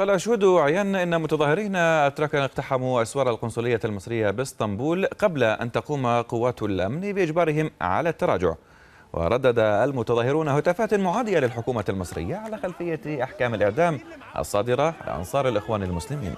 قال شهود عيان أن متظاهرين أتراك اقتحموا أسوار القنصلية المصرية باسطنبول قبل أن تقوم قوات الأمن بإجبارهم على التراجع وردد المتظاهرون هتافات معادية للحكومة المصرية على خلفية أحكام الإعدام الصادرة عن أنصار الإخوان المسلمين